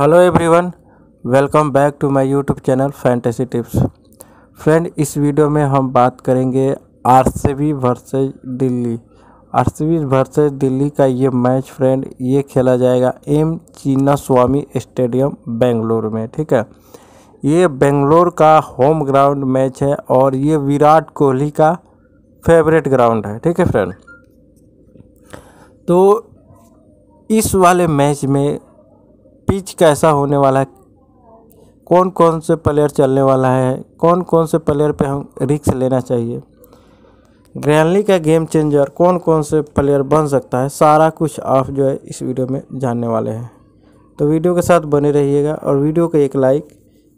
hello everyone welcome back to my YouTube channel fantasy tips friend इस video में हम बात करेंगे RCB versus Delhi RCB versus Delhi का ये मैच फ्रेंड ये खेला जाएगा एम चीना स्वामी स्टेडियम बेंगलोर में ठीक है ये बेंगलोर का होम ग्राउंड मैच है और ये विराट कोहली का फेवरेट ग्राउंड है ठीक है फ्रेंड तो इस वाले मैच में पिच कैसा होने वाला है कौन कौन से प्लेयर चलने वाला है कौन कौन से प्लेयर पे हम रिक्स लेना चाहिए ग्रैंडली का गेम चेंजर कौन कौन से प्लेयर बन सकता है सारा कुछ आप जो है इस वीडियो में जानने वाले हैं तो वीडियो के साथ बने रहिएगा और वीडियो को एक लाइक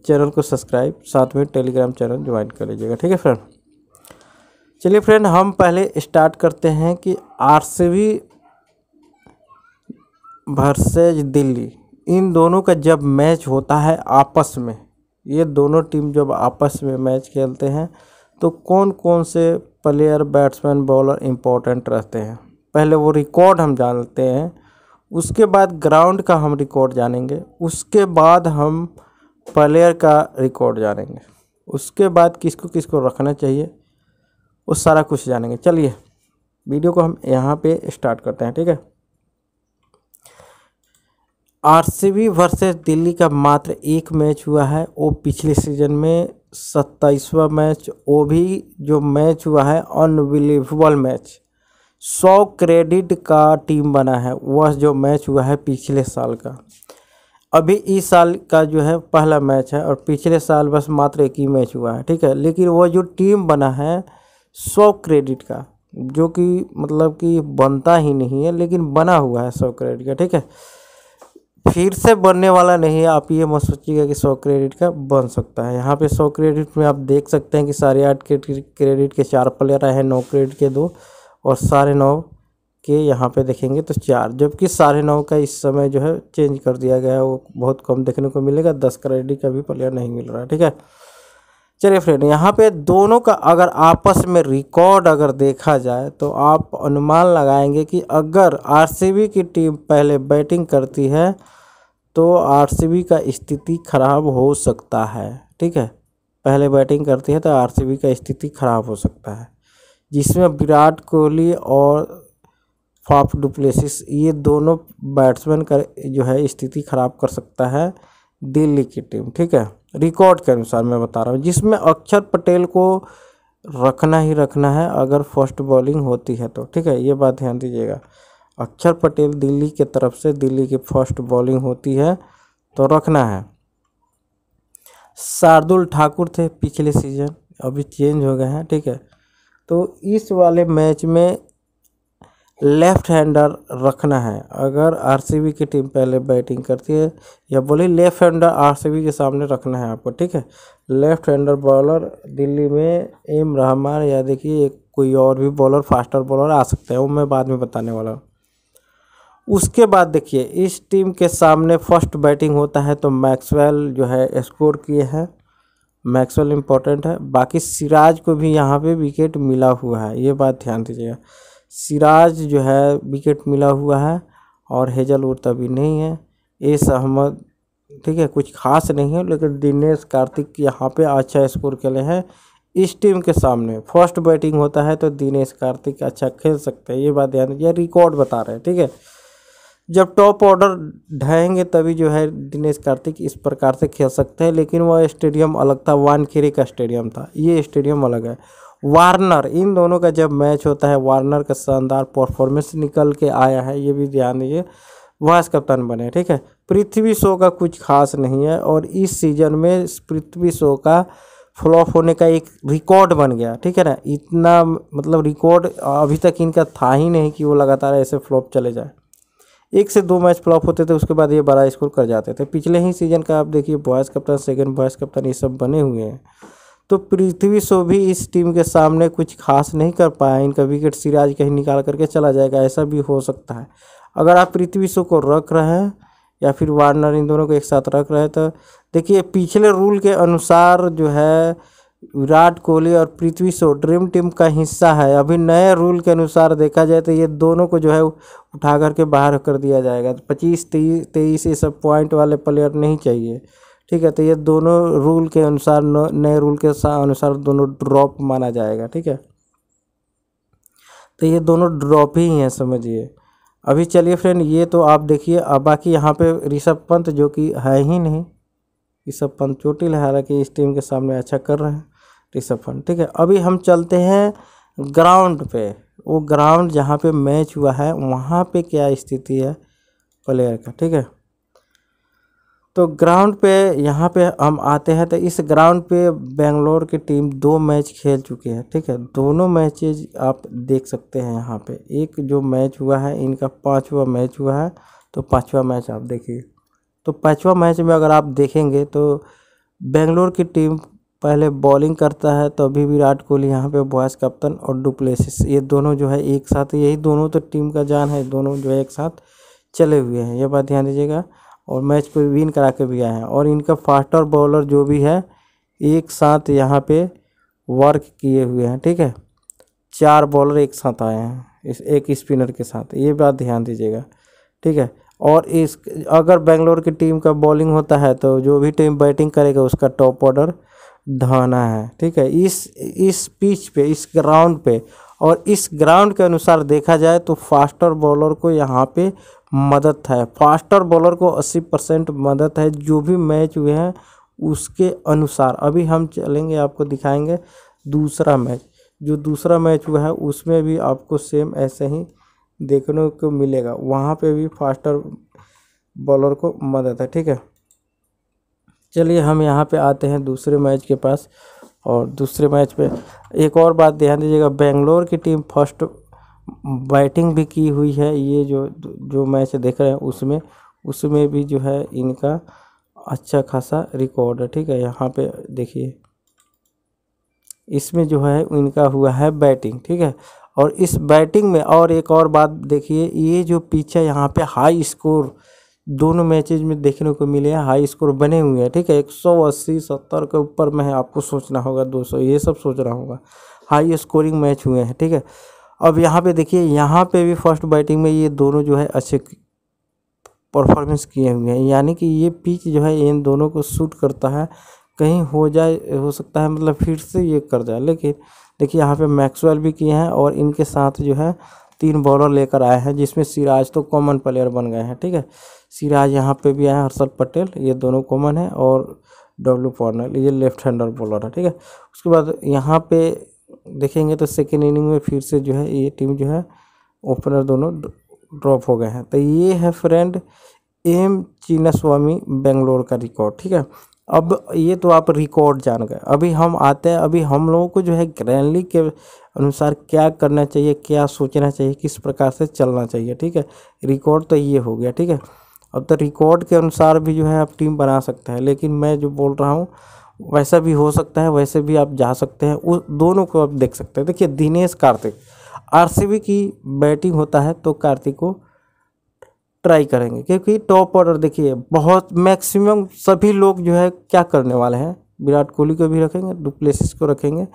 चैनल को सब्सक्राइब साथ में टेलीग्राम चैनल ज्वाइन कर लीजिएगा ठीक है फ्रेंड चलिए फ्रेंड हम पहले स्टार्ट करते हैं कि आर वर्सेज दिल्ली इन दोनों का जब मैच होता है आपस में ये दोनों टीम जब आपस में मैच खेलते हैं तो कौन कौन से प्लेयर बैट्समैन बॉलर इम्पोर्टेंट रहते हैं पहले वो रिकॉर्ड हम जानते हैं उसके बाद ग्राउंड का हम रिकॉर्ड जानेंगे उसके बाद हम प्लेयर का रिकॉर्ड जानेंगे उसके बाद किसको किसको रखना चाहिए वो सारा कुछ जानेंगे चलिए वीडियो को हम यहाँ पे स्टार्ट करते हैं ठीक है आरसीबी वर्सेस दिल्ली का मात्र एक मैच हुआ है वो पिछले सीजन में सत्ताईसवा मैच वो भी जो मैच हुआ है अनबिलीवेबल मैच सौ क्रेडिट का टीम बना है वह जो मैच हुआ है पिछले साल का अभी इस साल का जो है पहला मैच है और पिछले साल बस मात्र एक ही मैच हुआ है ठीक है लेकिन वह जो टीम बना है सौ क्रेडिट का जो कि मतलब कि बनता ही नहीं है लेकिन बना हुआ है सौ क्रेडिट का ठीक है फिर से बनने वाला नहीं है आप ये मत सोचिएगा कि सौ क्रेडिट का बन सकता है यहाँ पे सौ क्रेडिट में आप देख सकते हैं कि साढ़े आठ क्रेडिट के चार प्लेयर आए हैं नौ क्रेडिट के दो और साढ़े नौ के यहाँ पे देखेंगे तो चार जबकि साढ़े नौ का इस समय जो है चेंज कर दिया गया है वो बहुत कम देखने को मिलेगा दस क्रेडिट का भी प्लेयर नहीं मिल रहा है ठीक है चलिए फ्रेंड यहाँ पे दोनों का अगर आपस में रिकॉर्ड अगर देखा जाए तो आप अनुमान लगाएंगे कि अगर आरसीबी की टीम पहले बैटिंग करती है तो आरसीबी का स्थिति खराब हो सकता है ठीक है पहले बैटिंग करती है तो आरसीबी का स्थिति खराब हो सकता है जिसमें विराट कोहली और फाफ डुप्लेसिस ये दोनों बैट्समैन का जो है स्थिति खराब कर सकता है दिल्ली की टीम ठीक है रिकॉर्ड के अनुसार मैं बता रहा हूँ जिसमें अक्षर पटेल को रखना ही रखना है अगर फर्स्ट बॉलिंग होती है तो ठीक है ये बात ध्यान दीजिएगा अक्षर पटेल दिल्ली के तरफ से दिल्ली की फर्स्ट बॉलिंग होती है तो रखना है शार्दुल ठाकुर थे पिछले सीजन अभी चेंज हो गए हैं ठीक है तो इस वाले मैच में लेफ्ट हैंडर रखना है अगर आरसीबी की टीम पहले बैटिंग करती है या बोले लेफ्ट हैंडर आरसीबी के सामने रखना है आपको ठीक है लेफ्ट हैंडर बॉलर दिल्ली में एम रहमान या देखिए एक कोई और भी बॉलर फास्टर बॉलर आ सकते हैं वो मैं बाद में बताने वाला हूँ उसके बाद देखिए इस टीम के सामने फर्स्ट बैटिंग होता है तो मैक्सवेल जो है स्कोर किए हैं मैक्सवेल इम्पोर्टेंट है बाकी सिराज को भी यहाँ पे विकेट मिला हुआ है ये बात ध्यान दीजिएगा सिराज जो है विकेट मिला हुआ है और हेजलवुड तभी नहीं है ए सहमद ठीक है कुछ खास नहीं है लेकिन दिनेश कार्तिक यहाँ पे अच्छा स्कोर खेले हैं इस टीम के सामने फर्स्ट बैटिंग होता है तो दिनेश कार्तिक अच्छा खेल सकते हैं ये बात ध्यान ये रिकॉर्ड बता रहे हैं ठीक है जब टॉप ऑर्डर ढहेंगे तभी जो है दिनेश कार्तिक इस प्रकार से खेल सकते हैं लेकिन वह स्टेडियम अलग था वानखेरे का स्टेडियम था ये स्टेडियम अलग है वार्नर इन दोनों का जब मैच होता है वार्नर का शानदार परफॉर्मेंस निकल के आया है ये भी ध्यान दीजिए वाइस कप्तान बने ठीक है पृथ्वी शो का कुछ खास नहीं है और इस सीजन में पृथ्वी शो का फ्लॉप होने का एक रिकॉर्ड बन गया ठीक है ना इतना मतलब रिकॉर्ड अभी तक इनका था ही नहीं कि वो लगातार ऐसे फ्लॉप चले जाए एक से दो मैच फ्लॉप होते थे उसके बाद ये बड़ा स्कोर कर जाते थे पिछले ही सीज़न का आप देखिए बॉयज़ कप्तान सेकेंड बॉयज़ कप्तान ये सब बने हुए हैं तो पृथ्वी शो भी इस टीम के सामने कुछ खास नहीं कर पाया इनका विकेट सिराज कहीं निकाल करके चला जाएगा ऐसा भी हो सकता है अगर आप पृथ्वी शो को रख रहे हैं या फिर वार्नर इन दोनों को एक साथ रख रहे हैं तो देखिए पिछले रूल के अनुसार जो है विराट कोहली और पृथ्वी शो ड्रीम टीम का हिस्सा है अभी नए रूल के अनुसार देखा जाए तो ये दोनों को जो है उठा करके बाहर कर दिया जाएगा तो पच्चीस तेईस तेईस ये सब पॉइंट वाले प्लेयर नहीं चाहिए ठीक है तो ये दोनों रूल के अनुसार नए रूल के अनुसार दोनों ड्रॉप माना जाएगा ठीक है तो ये दोनों ड्रॉप ही हैं समझिए अभी चलिए फ्रेंड ये तो आप देखिए अब बाकी यहाँ पे ऋषभ पंत जो कि है ही नहीं ऋषभ पंत चोटिल है हालांकि इस टीम के सामने अच्छा कर रहे हैं ऋषभ पंत ठीक है अभी हम चलते हैं ग्राउंड पे वो ग्राउंड जहाँ पे मैच हुआ है वहाँ पे क्या स्थिति है प्लेयर का ठीक है तो ग्राउंड पे यहाँ पे हम आते हैं तो इस ग्राउंड पे बेंगलोर की टीम दो मैच खेल चुकी है ठीक है दोनों मैचेज आप देख सकते हैं यहाँ पे एक जो मैच हुआ है इनका पांचवा मैच हुआ है तो पांचवा मैच आप देखिए तो पांचवा मैच में अगर आप देखेंगे तो बेंगलोर की टीम पहले बॉलिंग करता है तो अभी विराट कोहली यहाँ पे बॉयस कप्तन और डुप्लेसिस ये दोनों जो है एक साथ यही दोनों तो टीम का जान है दोनों जो है एक साथ चले हुए हैं ये बात ध्यान दीजिएगा और मैच पर विन करा के भी आए हैं और इनका फास्टर बॉलर जो भी है एक साथ यहाँ पे वर्क किए हुए हैं ठीक है चार बॉलर एक साथ आए हैं इस एक स्पिनर के साथ ये बात ध्यान दीजिएगा ठीक है और इस अगर बेंगलोर की टीम का बॉलिंग होता है तो जो भी टीम बैटिंग करेगा उसका टॉप ऑर्डर धाना है ठीक है इस इस पिच पे इस ग्राउंड पे और इस ग्राउंड के अनुसार देखा जाए तो फास्टर बॉलर को यहाँ पे मदद है फास्टर बॉलर को 80 परसेंट मदद है जो भी मैच हुए हैं उसके अनुसार अभी हम चलेंगे आपको दिखाएंगे दूसरा मैच जो दूसरा मैच हुआ है उसमें भी आपको सेम ऐसे ही देखने को मिलेगा वहाँ पे भी फास्टर बॉलर को मदद है ठीक है चलिए हम यहाँ पे आते हैं दूसरे मैच के पास और दूसरे मैच पे एक और बात ध्यान दीजिएगा बेंगलोर की टीम फर्स्ट बैटिंग भी की हुई है ये जो जो मैच देख रहे हैं उसमें उसमें भी जो है इनका अच्छा खासा रिकॉर्ड है ठीक है यहाँ पे देखिए इसमें जो है इनका हुआ है बैटिंग ठीक है और इस बैटिंग में और एक और बात देखिए ये जो पीछे यहाँ पे हाई स्कोर दोनों मैचेज में देखने को मिले हैं हाई स्कोर बने हुए हैं ठीक है एक सौ अस्सी सत्तर के ऊपर में है आपको सोचना होगा दो सौ ये सब सोच रहा होगा हाई स्कोरिंग मैच हुए हैं ठीक है अब यहाँ पे देखिए यहाँ पे भी फर्स्ट बैटिंग में ये दोनों जो है अच्छे परफॉर्मेंस किए हुए हैं यानी कि ये पिच जो है इन दोनों को सूट करता है कहीं हो जाए हो सकता है मतलब फिर से ये कर जाए लेकिन देखिए यहाँ पे मैक्सवेल भी किए हैं और इनके साथ जो है तीन बॉलर लेकर आए हैं जिसमें सिराज तो कॉमन प्लेयर बन गए हैं ठीक है सिराज यहाँ पे भी आए हैं हर्षद पटेल ये दोनों कॉमन है और डब्ल्यू पॉर्नल ये लेफ्ट हैंडर बॉलर है ठीक है उसके बाद यहाँ पे देखेंगे तो सेकेंड इनिंग में फिर से जो है ये टीम जो है ओपनर दोनों ड्रॉप हो गए हैं तो ये है फ्रेंड एम चीना स्वामी बेंगलोर का रिकॉर्ड ठीक है अब ये तो आप रिकॉर्ड जान गए अभी हम आते हैं अभी हम लोगों को जो है ग्रैंडली के अनुसार क्या करना चाहिए क्या सोचना चाहिए किस प्रकार से चलना चाहिए ठीक है रिकॉर्ड तो ये हो गया ठीक है अब तो रिकॉर्ड के अनुसार भी जो है आप टीम बना सकते हैं लेकिन मैं जो बोल रहा हूँ वैसा भी हो सकता है वैसे भी आप जा सकते हैं उस दोनों को आप देख सकते हैं देखिए दिनेश कार्तिक आर की बैटिंग होता है तो कार्तिक को ट्राई करेंगे क्योंकि टॉप ऑर्डर देखिए बहुत मैक्सिमम सभी लोग जो है क्या करने वाले हैं विराट कोहली को भी रखेंगे डुप्लेसिस को रखेंगे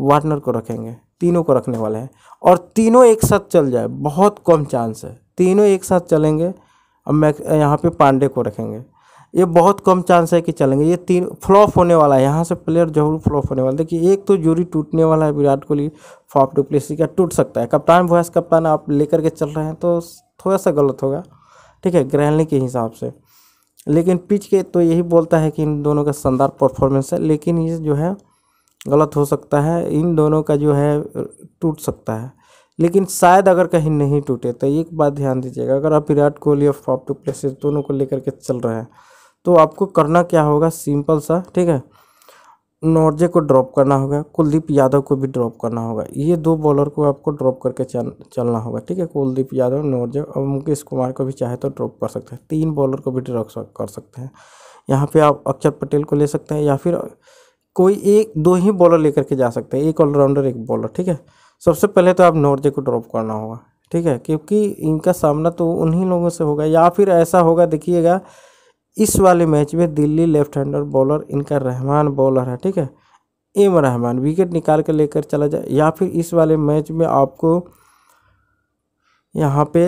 वार्नर को रखेंगे तीनों को रखने वाले हैं और तीनों एक साथ चल जाए बहुत कम चांस है तीनों एक साथ चलेंगे अब मैं यहाँ पे पांडे को रखेंगे ये बहुत कम चांस है कि चलेंगे ये तीन फ्लॉप होने वाला है यहाँ से प्लेयर जरूर फ्लॉप होने वाला है देखिए एक तो जूरी टूटने वाला है विराट कोहली टू डुप्लेसी का टूट सकता है कप्तान वॉयस कप्तान आप लेकर के चल रहे हैं तो थोड़ा सा गलत होगा ठीक है ग्रहणी के हिसाब से लेकिन पिच के तो यही बोलता है कि इन दोनों का शानदार परफॉर्मेंस है लेकिन ये जो है गलत हो सकता है इन दोनों का जो है टूट सकता है लेकिन शायद अगर कहीं नहीं टूटे तो एक बात ध्यान दीजिएगा अगर आप विराट कोहली और फॉप टू प्लेसेस दोनों को लेकर के चल रहे हैं तो आपको करना क्या होगा सिंपल सा ठीक है नॉर्जे को ड्रॉप करना होगा कुलदीप यादव को भी ड्रॉप करना होगा ये दो बॉलर को आपको ड्रॉप करके चल चलना होगा ठीक है कुलदीप यादव नॉर्जे और मुकेश कुमार को भी चाहे तो ड्रॉप कर सकते हैं तीन बॉलर को भी ड्रॉप कर सकते हैं यहाँ पे आप अक्षर पटेल को ले सकते हैं या फिर कोई एक दो ही बॉलर लेकर के जा सकते हैं एक ऑलराउंडर एक बॉलर ठीक है सबसे पहले तो आप नॉर्जे को ड्रॉप करना होगा ठीक है क्योंकि इनका सामना तो उन्हीं लोगों से होगा या फिर ऐसा होगा देखिएगा इस वाले मैच में दिल्ली लेफ्ट हैंडर बॉलर इनका रहमान बॉलर है ठीक है एम रहमान विकेट निकाल कर लेकर चला जाए या फिर इस वाले मैच में आपको यहाँ पे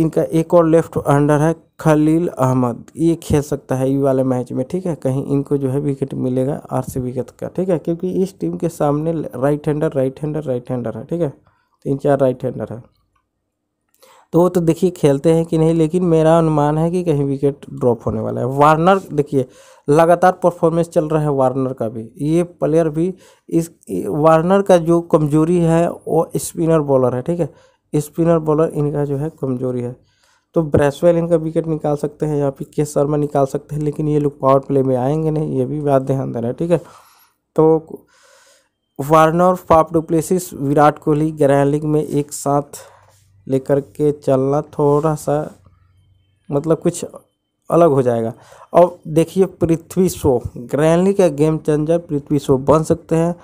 इनका एक और लेफ्ट हैंडर है खलील अहमद ये खेल सकता है ये वाले मैच में ठीक है कहीं इनको जो है विकेट मिलेगा आर सी विकेट का ठीक है क्योंकि इस टीम के सामने right hander right hander right hander है ठीक है तीन चार राइट हैंडर है तो वो तो देखिए खेलते हैं कि नहीं लेकिन मेरा अनुमान है कि कहीं विकेट ड्रॉप होने वाला है वार्नर देखिए लगातार परफॉर्मेंस चल रहा है वार्नर का भी ये प्लेयर भी इस वार्नर का जो कमजोरी है वो स्पिनर बॉलर है ठीक है स्पिनर बॉलर इनका जो है कमजोरी है तो ब्रेसवेल इनका विकेट निकाल सकते हैं या फिर के शर्मा निकाल सकते हैं लेकिन ये लोग पावर प्ले में आएंगे नहीं ये भी बात ध्यान देना है ठीक है तो Warner Faf du Plessis Virat Kohli grand league में एक साथ लेकर के चलना थोड़ा सा मतलब कुछ अलग हो जाएगा अब देखिए पृथ्वी शो ग्रैंडली का गेम चेंजर पृथ्वी शो बन सकते हैं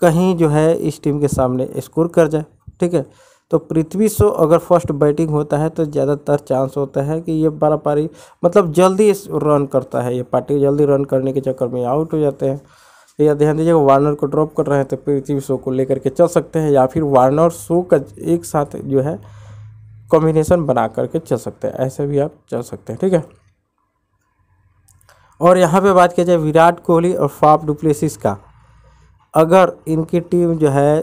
कहीं जो है इस टीम के सामने स्कोर कर जाए ठीक है तो पृथ्वी शो अगर फर्स्ट बैटिंग होता है तो ज़्यादातर चांस होता है कि ये बारा पारी मतलब जल्दी रन करता है ये पार्टी जल्दी रन करने के चक्कर में आउट हो जाते हैं या ध्यान दीजिएगा वार्नर को ड्रॉप कर रहे हैं तो पृथ्वी शो को लेकर के चल सकते हैं या फिर वार्नर शो का एक साथ जो है कॉम्बिनेशन बना करके चल सकते हैं ऐसे भी आप चल सकते हैं ठीक है और यहाँ पे बात किया जाए विराट कोहली और फाफ डुप्लेसिस का अगर इनकी टीम जो है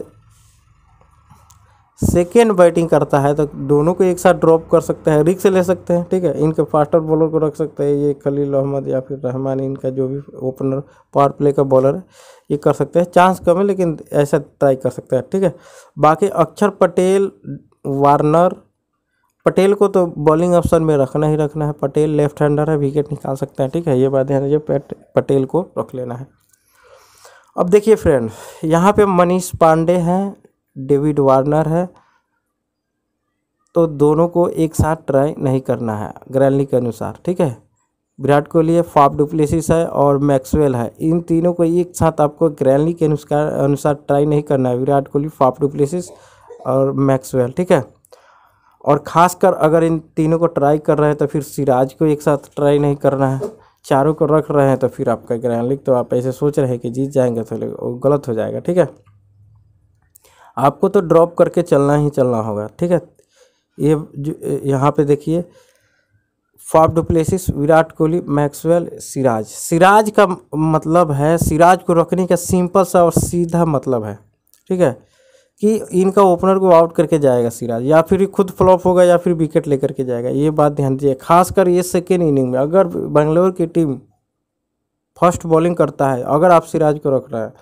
सेकेंड बैटिंग करता है तो दोनों को एक साथ ड्रॉप कर सकते हैं रिक्स ले सकते हैं ठीक है इनके फास्टर बॉलर को रख सकते हैं ये खलील अहमद या फिर रहमान इनका जो भी ओपनर पावर प्ले का बॉलर है ये कर सकते हैं चांस कम है लेकिन ऐसा ट्राई कर सकते हैं ठीक है बाकी अक्षर पटेल वार्नर पटेल को तो बॉलिंग ऑप्शन में रखना ही रखना है पटेल लेफ्ट हैंडर है विकेट निकाल सकते हैं ठीक है ये बात ध्यान दीजिए पटेल को रख लेना है अब देखिए फ्रेंड यहाँ पे मनीष पांडे हैं डेविड वार्नर है तो दोनों को एक साथ ट्राई नहीं करना है ग्रैंडली के अनुसार ठीक है विराट कोहली है फाफ डुप्लेसिस है और मैक्सवेल है इन तीनों को एक साथ आपको ग्रैंडली के अनुसार अनुसार ट्राई नहीं करना है विराट कोहली फाफ डुप्लेसिस और मैक्सवेल ठीक है और ख़ासकर अगर इन तीनों को ट्राई कर रहे हैं तो फिर सिराज को एक साथ ट्राई नहीं करना है चारों को रख रहे हैं तो फिर आपका ग्रैंड लीग तो आप ऐसे सोच रहे हैं कि जीत जाएंगे तो गलत हो जाएगा ठीक है आपको तो ड्रॉप करके चलना ही चलना होगा ठीक है ये जो यहाँ पे देखिए Faf du Plessis Virat Kohli Maxwell Siraj Siraj का मतलब है सिराज को रखने का सिंपल सा और सीधा मतलब है ठीक है कि इनका ओपनर को आउट करके जाएगा सिराज या फिर खुद फ्लॉप होगा या फिर विकेट लेकर के जाएगा ये बात ध्यान दीजिए खासकर ये सेकेंड इनिंग में अगर बेंगलोर की टीम फर्स्ट बॉलिंग करता है अगर आप सिराज को रख रहे हैं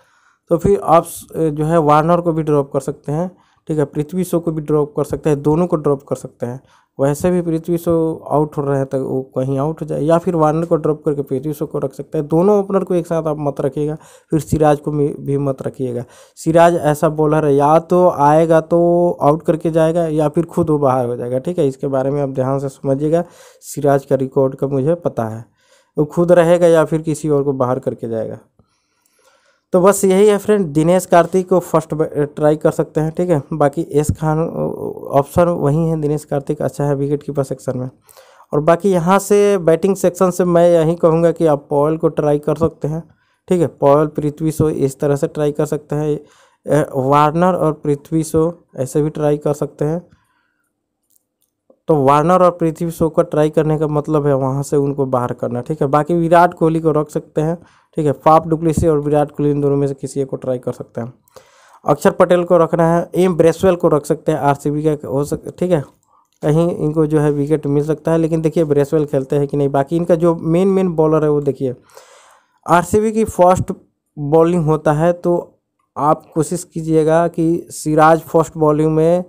तो फिर आप जो है वार्नर को भी ड्रॉप कर सकते हैं ठीक है पृथ्वी शो को भी ड्रॉप कर सकते हैं दोनों को ड्रॉप कर सकते हैं वैसे भी पृथ्वी शो आउट हो रहे हैं तो वो कहीं आउट हो जाए या फिर वार्नर को ड्रॉप करके पृथ्वी शो को रख सकते हैं दोनों ओपनर को एक साथ आप मत रखिएगा फिर सिराज को भी मत रखिएगा सिराज ऐसा बॉलर है या तो आएगा तो आउट करके जाएगा या फिर खुद वो बाहर हो जाएगा ठीक है इसके बारे में आप ध्यान से समझिएगा सिराज का रिकॉर्ड का मुझे पता है वो खुद रहेगा या फिर किसी और को बाहर करके जाएगा तो बस यही है फ्रेंड दिनेश कार्तिक को फर्स्ट ट्राई कर सकते हैं ठीक है बाकी एस खान ऑप्शन वही है दिनेश कार्तिक अच्छा है विकेट कीपर सेक्शन में और बाकी यहाँ से बैटिंग सेक्शन से मैं यही कहूँगा कि आप पॉयल को ट्राई कर सकते हैं ठीक है पॉयल पृथ्वी शो इस तरह से ट्राई कर सकते हैं वार्नर और पृथ्वी शो ऐसे भी ट्राई कर सकते हैं तो वार्नर और पृथ्वी शो का ट्राई करने का मतलब है वहाँ से उनको बाहर करना ठीक है बाकी विराट कोहली को रख सकते हैं ठीक है फाप डुप्लीसी और विराट कोहली इन दोनों में से किसी एक को ट्राई कर सकते हैं अक्षर पटेल को रखना है एम ब्रेसवेल को रख सकते हैं आरसीबी का हो सक ठीक है कहीं इनको जो है विकेट मिल सकता है लेकिन देखिए ब्रेसवेल खेलते हैं कि नहीं बाकी इनका जो मेन मेन बॉलर है वो देखिए आर की फर्स्ट बॉलिंग होता है तो आप कोशिश कीजिएगा कि सिराज फर्स्ट बॉलिंग में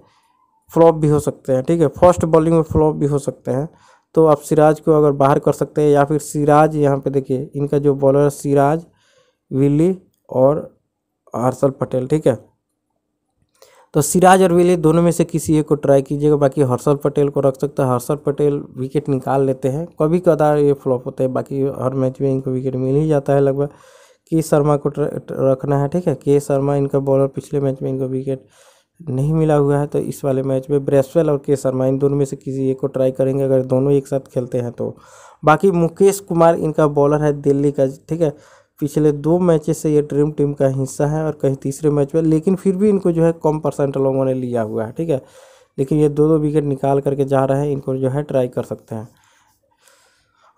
फ्लॉप भी हो सकते हैं ठीक है फर्स्ट बॉलिंग में फ्लॉप भी हो सकते हैं तो आप सिराज को अगर बाहर कर सकते हैं या फिर सिराज यहाँ पे देखिए इनका जो बॉलर है सिराज विली और हर्षल पटेल ठीक है तो सिराज और विली दोनों में से किसी एक को ट्राई कीजिएगा बाकी हर्षल पटेल को रख सकते हैं हर्षल पटेल विकेट निकाल लेते हैं कभी कदार ये फ्लॉप होते हैं बाकी हर मैच में इनको विकेट मिल ही जाता है लगभग के शर्मा को रखना है ठीक है के शर्मा इनका बॉलर पिछले मैच में इनको विकेट नहीं मिला हुआ है तो इस वाले मैच में ब्रेसवेल और के शर्मा इन दोनों में से किसी एक को ट्राई करेंगे अगर दोनों एक साथ खेलते हैं तो बाकी मुकेश कुमार इनका बॉलर है दिल्ली का ठीक है पिछले दो मैचेस से ये ड्रीम टीम का हिस्सा है और कहीं तीसरे मैच में लेकिन फिर भी इनको जो है कम परसेंट लोगों ने लिया हुआ है ठीक है लेकिन ये दो दो विकेट निकाल करके जा रहे हैं इनको जो है ट्राई कर सकते हैं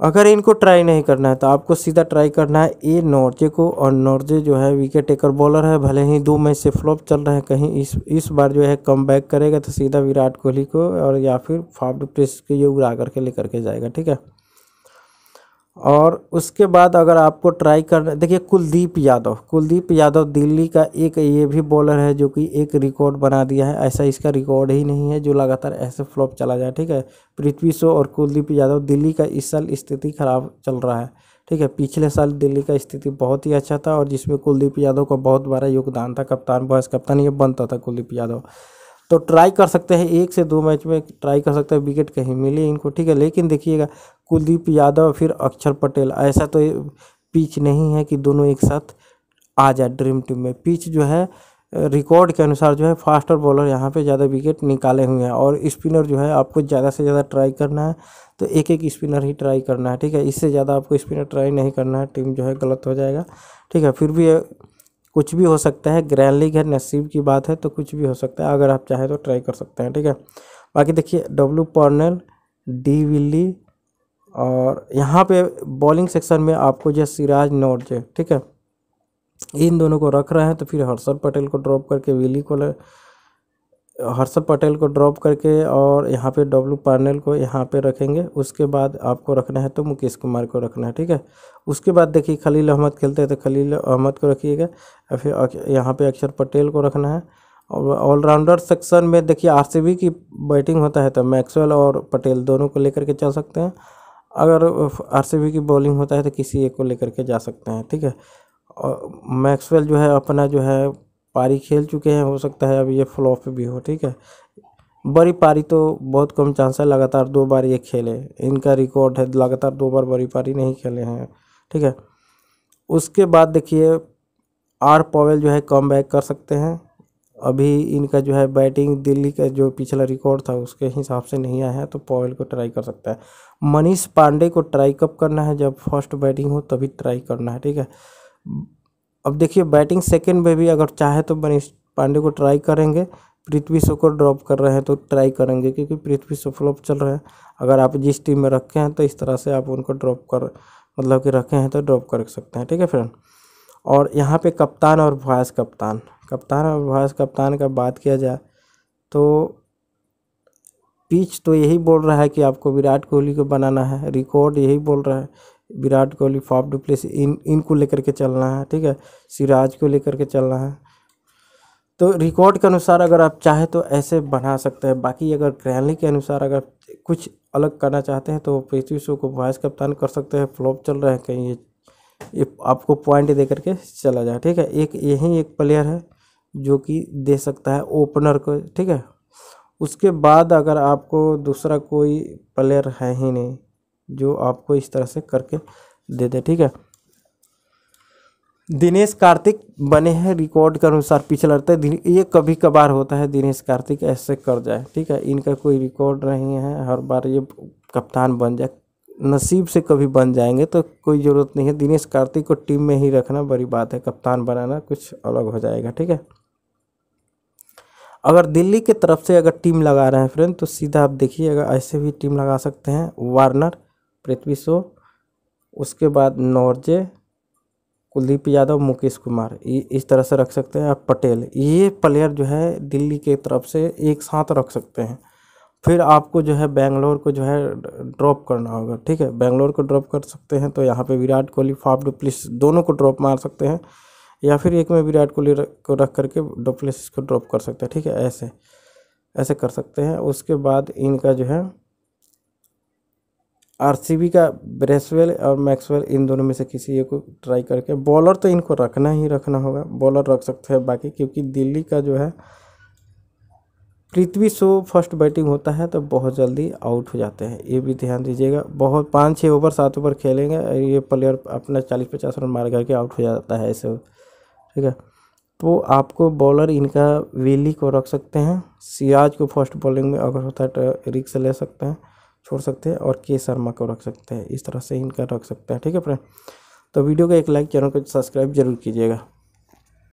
अगर इनको ट्राई नहीं करना है तो आपको सीधा ट्राई करना है ए नॉर्जे को और नॉर्जे जो है विकेट टेकर बॉलर है भले ही दो मैच से फ्लॉप चल रहे हैं कहीं इस इस बार जो है कम बैक करेगा तो सीधा विराट कोहली को और या फिर फाफ्ट प्रेस के ये उड़ा करके लेकर के जाएगा ठीक है और उसके बाद अगर आपको ट्राई करना देखिए कुलदीप यादव कुलदीप यादव दिल्ली का एक ये भी बॉलर है जो कि एक रिकॉर्ड बना दिया है ऐसा इसका रिकॉर्ड ही नहीं है जो लगातार ऐसे फ्लॉप चला जाए ठीक है पृथ्वी शो और कुलदीप यादव दिल्ली का इस साल स्थिति खराब चल रहा है ठीक है पिछले साल दिल्ली का स्थिति बहुत ही अच्छा था और जिसमें कुलदीप यादव का बहुत बड़ा योगदान था कप्तान बॉयस कप्तान ये बनता था कुलदीप यादव तो ट्राई कर सकते हैं एक से दो मैच में ट्राई कर सकते हैं विकेट कहीं मिले इनको ठीक है लेकिन देखिएगा कुलदीप यादव फिर अक्षर पटेल ऐसा तो पिच नहीं है कि दोनों एक साथ आ जाए ड्रीम टीम में पिच जो है रिकॉर्ड के अनुसार जो है फास्टर बॉलर यहाँ पे ज़्यादा विकेट निकाले हुए हैं और स्पिनर जो है आपको ज़्यादा से ज़्यादा ट्राई करना है तो एक एक स्पिनर ही ट्राई करना है ठीक है इससे ज़्यादा आपको स्पिनर ट्राई नहीं करना है टीम जो है गलत हो जाएगा ठीक है फिर भी कुछ भी हो सकता है ग्रैंड लीग है नसीब की बात है तो कुछ भी हो सकता है अगर आप चाहें तो ट्राई कर सकते हैं ठीक है बाकी देखिए डब्ल्यू पर्नल डी विल्ली और यहाँ पे बॉलिंग सेक्शन में आपको जो सिराज नोट ठीक है इन दोनों को रख रहे हैं तो फिर हर्षद पटेल को ड्रॉप करके विली को हर्षद पटेल को ड्रॉप करके और यहाँ पे डब्लू पार्नेल को यहाँ पे रखेंगे उसके बाद आपको रखना है तो मुकेश कुमार को रखना है ठीक है उसके बाद देखिए खलील अहमद खेलते हैं तो खलील अहमद को रखिएगा और फिर यहाँ पे अक्षर पटेल को रखना है और ऑलराउंडर सेक्शन में देखिए आरसीबी की बैटिंग होता है तो मैक्सवेल और पटेल दोनों को लेकर के चल सकते हैं अगर आर की बॉलिंग होता है तो किसी एक को लेकर के जा सकते हैं ठीक है और मैक्सवेल जो है अपना जो है पारी खेल चुके हैं हो सकता है अब ये फ्लॉप भी हो ठीक है बड़ी पारी तो बहुत कम चांस है लगातार दो बार ये खेले इनका रिकॉर्ड है लगातार दो बार बड़ी पारी नहीं खेले हैं ठीक है उसके बाद देखिए आर पॉवेल जो है कम बैक कर सकते हैं अभी इनका जो है बैटिंग दिल्ली का जो पिछला रिकॉर्ड था उसके हिसाब से नहीं आया है तो पॉवेल को ट्राई कर सकता है मनीष पांडे को ट्राई कब करना है जब फर्स्ट बैटिंग हो तभी ट्राई करना है ठीक है अब देखिए बैटिंग सेकेंड में भी अगर चाहे तो मनीष पांडे को ट्राई करेंगे पृथ्वी शो को ड्रॉप कर रहे हैं तो ट्राई करेंगे क्योंकि पृथ्वी शो फ्लॉप चल रहे हैं अगर आप जिस टीम में रखे हैं तो इस तरह से आप उनको ड्रॉप कर मतलब कि रखे हैं तो ड्रॉप कर सकते हैं ठीक है फ्रेंड और यहाँ पे कप्तान और वायस कप्तान कप्तान और वायस कप्तान का बात किया जाए तो पिच तो यही बोल रहा है कि आपको विराट कोहली को बनाना है रिकॉर्ड यही बोल रहा है विराट कोहली फॉफ डुप्लेस इन इनको लेकर के चलना है ठीक है सिराज को लेकर के चलना है तो रिकॉर्ड के अनुसार अगर आप चाहें तो ऐसे बना सकते हैं बाकी अगर ग्रैंडली के अनुसार अगर कुछ अलग करना चाहते हैं तो पृथ्वी शो को वाइस कप्तान कर सकते हैं फ्लॉप चल रहे हैं कहीं ये आपको पॉइंट दे करके चला जाए ठीक है एक यही एक प्लेयर है जो कि दे सकता है ओपनर को ठीक है उसके बाद अगर आपको दूसरा कोई प्लेयर है ही नहीं जो आपको इस तरह से करके दे दे ठीक है दिनेश कार्तिक बने हैं रिकॉर्ड के अनुसार पीछे लड़ते हैं ये कभी कभार होता है दिनेश कार्तिक ऐसे कर जाए ठीक है इनका कोई रिकॉर्ड नहीं है हर बार ये कप्तान बन जाए नसीब से कभी बन जाएंगे तो कोई ज़रूरत नहीं है दिनेश कार्तिक को टीम में ही रखना बड़ी बात है कप्तान बनाना कुछ अलग हो जाएगा ठीक है अगर दिल्ली के तरफ से अगर टीम लगा रहे हैं फ्रेंड तो सीधा आप देखिए अगर ऐसे भी टीम लगा सकते हैं वार्नर पृथ्वी शो उसके बाद नॉर्जे कुलदीप यादव मुकेश कुमार ये इस तरह से रख सकते हैं आप पटेल ये प्लेयर जो है दिल्ली के तरफ से एक साथ रख सकते हैं फिर आपको जो है बेंगलोर को जो है ड्रॉप करना होगा ठीक है बेंगलोर को ड्रॉप कर सकते हैं तो यहाँ पे विराट कोहली फाफ डुप्लिस दोनों को ड्रॉप मार सकते हैं या फिर एक में विराट कोहली को रख करके डुप्लेसिस को ड्रॉप कर सकते हैं ठीक है ऐसे ऐसे कर सकते हैं उसके बाद इनका जो है आरसीबी का ब्रेसवेल और मैक्सवेल इन दोनों में से किसी एक को ट्राई करके बॉलर तो इनको रखना ही रखना होगा बॉलर रख सकते हैं बाकी क्योंकि दिल्ली का जो है पृथ्वी शो फर्स्ट बैटिंग होता है तो बहुत जल्दी आउट हो जाते हैं ये भी ध्यान दीजिएगा बहुत पाँच छः ओवर सात ओवर खेलेंगे ये प्लेयर अपना चालीस पचास रन मार करके आउट हो जाता है ऐसे ठीक है तो आपको बॉलर इनका वेली को रख सकते हैं सियाज को फर्स्ट बॉलिंग में अगर होता है तो रिक्स ले सकते हैं छोड़ सकते हैं और के शर्मा को रख सकते हैं इस तरह से इनका रख सकते हैं ठीक है फ्रेंड तो वीडियो का एक लाइक चैनल को सब्सक्राइब जरूर कीजिएगा